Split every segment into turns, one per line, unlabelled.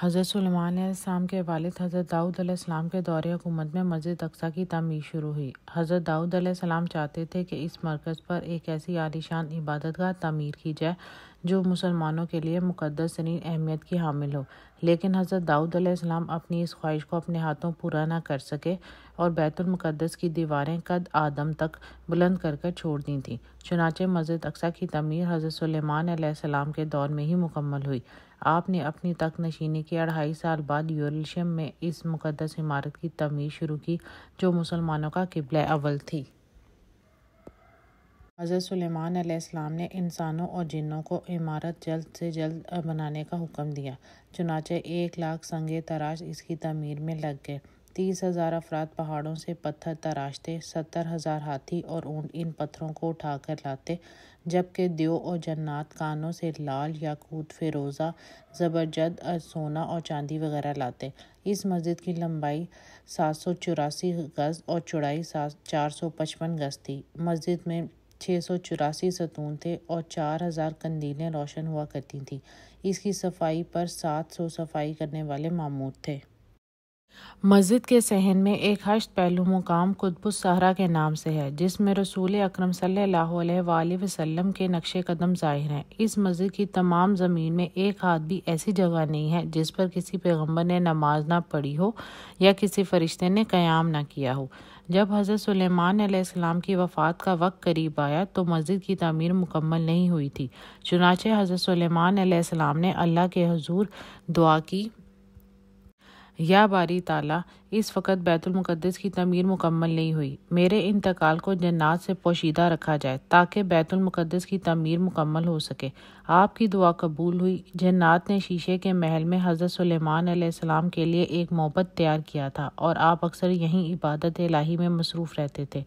हज़रत इस्लाम के वालिद हज़रत दाऊद अलैहिस्सलाम के दौरे हुकूमत में मस्जिद अक्सा की तमीर शुरू हुई हज़रत दाऊद सलाम चाहते थे कि इस मरकज़ पर एक ऐसी आलिशान इबादत का तमीर की जाए जो मुसलमानों के लिए मुकदस तरीन अहमियत की हामिल हो लेकिन हज़रत दाऊद सलाम अपनी इस ख्वाहिश को अपने हाथों पूरा ना कर सके और बैतुलमक़दस की दीवारें कद आदम तक बुलंद कर कर छोड़ दी थीं चुनाचे मस्जिद अक्सा की तमीर हज़रत सलेमान के दौर में ही मुकम्मल हुई आपने अपनी तख्त नशीनी के अढ़ाई साल बाद यूरलशम में इस मुकदस इमारत की तमीर शुरू की जो मुसलमानों का किबल अव्वल थी हज़रत सुलेमान ने इंसानों और जिन्नों को इमारत जल्द से जल्द बनाने का हुक्म दिया चुनाचे एक लाख संगे तराश इसकी तमीर में लग गए तीस हजार अफराद पहाड़ों से पत्थर तराशते सत्तर हजार हाथी और ऊंट इन पत्थरों को उठाकर लाते जबकि दियो और जन्नात कानों से लाल याकूत फिरोज़ा ज़बरजद सोना और चांदी वगैरह लाते इस मस्जिद की लंबाई सात सौ चौरासी गज़ और चौड़ाई सात चार सौ पचपन गज़ थी मस्जिद में छः सौ चौरासी सतून थे और चार हज़ार कंदीलें रोशन हुआ करती थीं इसकी सफाई पर सात सौ सफाई करने वाले मामूद थे मस्जिद के सहन में एक हश्त पहलू मुकाम कुतबुस सहरा के नाम से है जिसमें रसूल अक्रम सल्लल्लाहु वसल्लम के नक्शे कदम ज़ाहिर हैं इस मस्जिद की तमाम ज़मीन में एक हाथ भी ऐसी जगह नहीं है जिस पर किसी पैगंबर ने नमाज ना पढ़ी हो या किसी फरिश्ते ने क़याम ना किया हो जब हज़रत सुलेमान अलैहिस्सलाम की वफ़ात का वक्त करीब आया तो मस्जिद की तमीर मुकम्मल नहीं हुई थी चुनाचे हज़रत सलेमान ने अल्लाह के हजूर दुआ की या बारी ताला इस वक्त बैतुलमक़दस की तमीर मुकम्मल नहीं हुई मेरे इंतकाल को जन्नात से पोशीदा रखा जाए ताकि बैतुलमक़दस की तमीर मुकम्मल हो सके आपकी दुआ कबूल हुई जन्नात ने शीशे के महल में हज़रत सलेमान के लिए एक मोहब्बत तैयार किया था और आप अक्सर यहीं इबादत लाही में मसरूफ़ रहते थे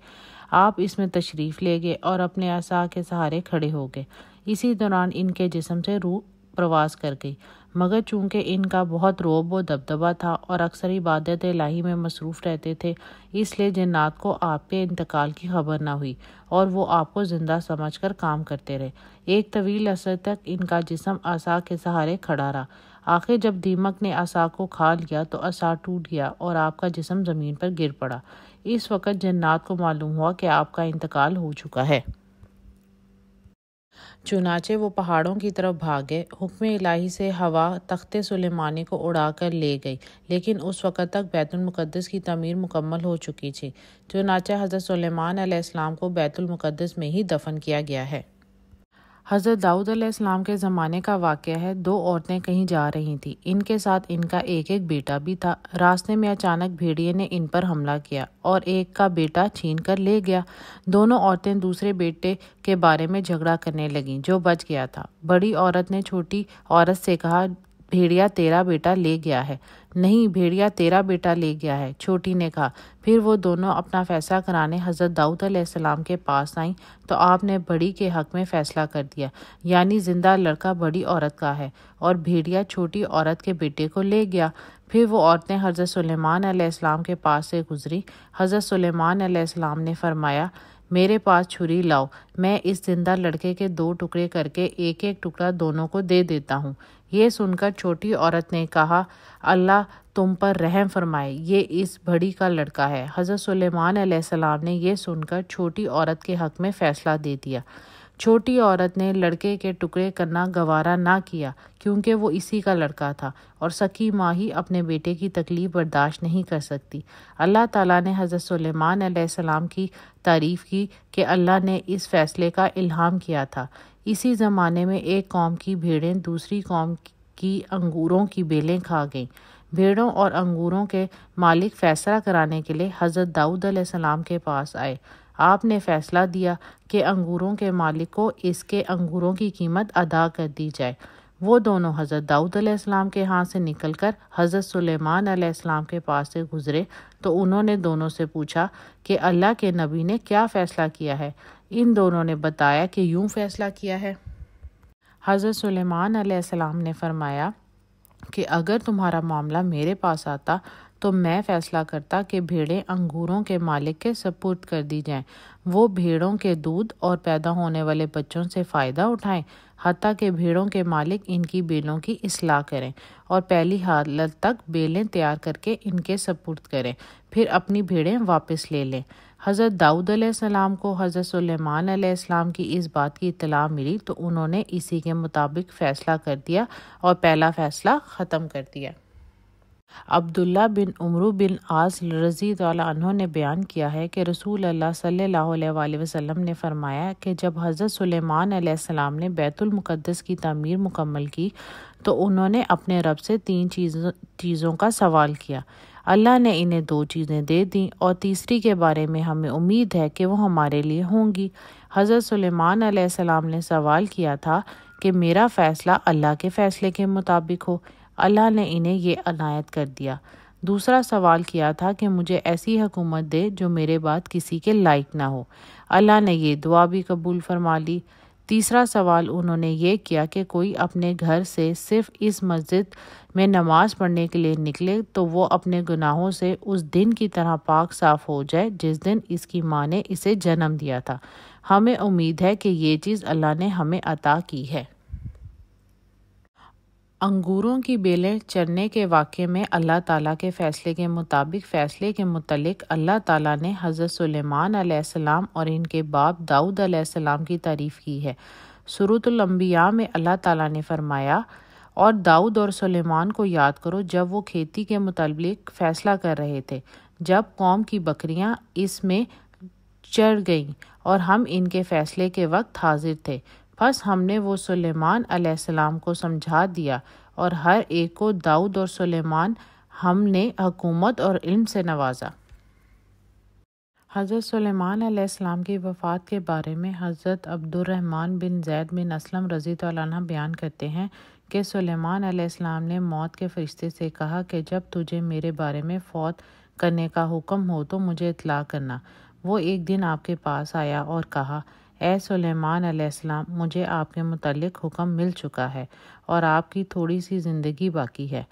आप इसमें तशरीफ़ ले गए और अपने आसा के सहारे खड़े हो गए इसी दौरान इनके जिसम से रूह प्रवास कर गई मगर चूंकि इनका बहुत रोब व दबदबा था और अक्सर इबादत लाही में मसरूफ़ रहते थे इसलिए जन्नात को आपके इंतकाल की खबर ना हुई और वो आपको ज़िंदा समझ कर काम करते रहे एक तवील असर तक इनका जिसम आसा के सहारे खड़ा रहा आखिर जब दीमक ने असा को खा लिया तो असा टूट गया और आपका जिसम ज़मीन पर गिर पड़ा इस वक्त जन्नात को मालूम हुआ कि आपका इंतकाल हो चुका है चुनाचे वो पहाड़ों की तरफ भागे हुक्म इलाही से हवा तख्त सुलेमानी को उड़ाकर ले गई लेकिन उस वक़्त तक बैतुलमक़दस की तमीर मुकम्मल हो चुकी थी चुनाचे हज़रत सलेमान को बैतुलमक़दस में ही दफन किया गया है हज़रत दाऊद अलैहिस्सलाम के ज़माने का वाक़ है दो औरतें कहीं जा रही थीं इनके साथ इनका एक एक बेटा भी था रास्ते में अचानक भेड़िए ने इन पर हमला किया और एक का बेटा छीन कर ले गया दोनों औरतें दूसरे बेटे के बारे में झगड़ा करने लगीं जो बच गया था बड़ी औरत ने छोटी औरत से कहा भेड़िया तेरा बेटा ले गया है नहीं भेड़िया तेरा बेटा ले गया है छोटी ने कहा फिर वो दोनों अपना फैसला कराने हज़रत दाऊद अलैहिस्सलाम के पास आईं तो आपने बड़ी के हक में फ़ैसला कर दिया यानी ज़िंदा लड़का बड़ी औरत का है और भेड़िया छोटी औरत के बेटे को ले गया फिर वो औरतें हज़रत सुलेमान अलैहिस्सलाम के पास से गुज़री हज़रत सुलेमान अलैहिस्सलाम ने फरमाया मेरे पास छुरी लाओ मैं इस जिंदा लड़के के दो टुकड़े करके एक एक टुकड़ा दोनों को दे देता हूँ ये सुनकर छोटी औरत ने कहा अल्लाह तुम पर रहम फरमाए ये इस भड़ी का लड़का है हज़रत सुलेमान सलाम ने यह सुनकर छोटी औरत के हक़ में फ़ैसला दे दिया छोटी औरत ने लड़के के टुकड़े करना गवारा ना किया क्योंकि वो इसी का लड़का था और सकी माँ ही अपने बेटे की तकलीफ बर्दाश्त नहीं कर सकती अल्लाह ताला ने हज़रत सलेमान सलाम की तारीफ़ की कि अल्लाह ने इस फ़ैसले का इल्हाम किया था इसी ज़माने में एक कौम की भीड़ें दूसरी कौम की अंगूरों की बेलें खा गईं भेड़ों और अंगूरों के मालिक फैसला कराने के लिए हज़रत दाऊद सलाम के पास आए आपने फैसला दिया कि अंगूरों के मालिक को इसके अंगूरों की कीमत अदा कर दी जाए वो दोनों हज़रत दाऊद अलैहिस्सलाम के हाथ से निकलकर हज़रत सुलेमान अलैहिस्सलाम के पास से गुज़रे तो उन्होंने दोनों से पूछा कि अल्लाह के नबी ने क्या फ़ैसला किया है इन दोनों ने बताया कि यूँ फ़ैसला किया है हज़रत सुलेमान अलैहिस्सलाम ने फरमाया कि अगर तुम्हारा मामला मेरे पास आता तो मैं फैसला करता कि भेड़ें अंगूरों के मालिक के सपुर्द कर दी जाएं वो भेड़ों के दूध और पैदा होने वाले बच्चों से फ़ायदा उठाएं हती के भेड़ों के मालिक इनकी बेलों की असलाह करें और पहली हालत तक बेलें तैयार करके इनके सपुर्द करें फिर अपनी भेड़ें वापस ले लें हज़रत दाऊद सलाम को हज़रत सलेमान अलैहिस्सलाम की इस बात की इतला मिली तो उन्होंने इसी के मुताबिक फ़ैसला कर दिया और पहला फ़ैसला ख़त्म कर दिया अब्दुल्ला बिन उमरू बिन आस रजी तहों ने बयान किया है कि रसूल अल्लाह सल्लल्लाहु अलैहि वसल्लम ने फरमाया कि जब हज़रत सुलेमान ने बैतुलमक़दस की तमीर मुकम्मल की तो उन्होंने अपने रब से तीन चीज़ों चीज़ों का सवाल किया अल्लाह ने इन्हें दो चीज़ें दे दी और तीसरी के बारे में हमें उम्मीद है कि वह हमारे लिए होंगी हज़रत सुलेमान ने सवाल किया था कि मेरा फ़ैसला अल्लाह के फ़ैसले के मुताबिक हो अल्लाह ने इन्हें ये अनायत कर दिया दूसरा सवाल किया था कि मुझे ऐसी हुकूमत दे जो मेरे बाद किसी के लायक ना हो अल्लाह ने यह दुआ भी कबूल फरमा ली तीसरा सवाल उन्होंने ये किया कि कोई अपने घर से सिर्फ इस मस्जिद में नमाज पढ़ने के लिए निकले तो वो अपने गुनाहों से उस दिन की तरह पाक साफ हो जाए जिस दिन इसकी माँ ने इसे जन्म दिया था हमें उम्मीद है कि ये चीज़ अल्लाह ने हमें अता की है अंगूरों की बेलें चरने के वाक़े में अल्लाह ताला के फ़ैसले के मुताबिक फ़ैसले के मुतलक अल्लाह ताला ने हज़रत सुलेमान अलैहिस्सलाम और इनके बाप दाऊद अलैहिस्सलाम की तारीफ़ की है सुरतलम्बिया में अल्लाह ताला ने फरमाया और दाऊद और सुलेमान को याद करो जब वो खेती के मुतलक फ़ैसला कर रहे थे जब कौम की बकरियाँ इसमें चढ़ गईं और हम इनके फ़ैसले के वक्त हाजिर थे बस हमने वो सुलेमान अलैहिस्सलाम को समझा दिया और हर एक को दाऊद और सुलेमान हमने हकूमत और इल्म से नवाजा हज़रत सलेमान आसमाम की वफ़ात के बारे में हज़रत अब्दुलरहमान बिन जैद बिन असलम रज़ी तौलाना बयान करते हैं कि सलेमान ने मौत के फरिश्ते से कहा कि जब तुझे मेरे बारे में फ़ौत करने का हुक्म हो तो मुझे इतला करना वो एक दिन आपके पास आया और कहा ए सुलेमान मुझे आपके मतलब हुक्म मिल चुका है और आपकी थोड़ी सी ज़िंदगी बाकी है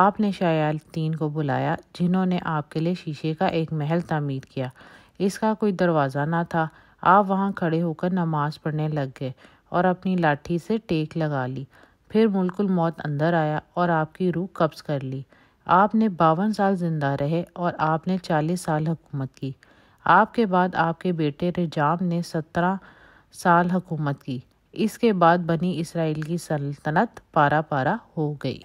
आपने शायातीन को बुलाया जिन्होंने आपके लिए शीशे का एक महल तामीर किया इसका कोई दरवाज़ा ना था आप वहाँ खड़े होकर नमाज पढ़ने लग गए और अपनी लाठी से टेक लगा ली फिर मुल्कुल मौत अंदर आया और आपकी रूह कब्ज़ कर ली आपने बावन साल ज़िंदा रहे और आपने चालीस साल हुकूमत की आपके बाद आपके बेटे रिजाम ने सत्रह साल हुकूमत की इसके बाद बनी इसराइल की सल्तनत पारा पारा हो गई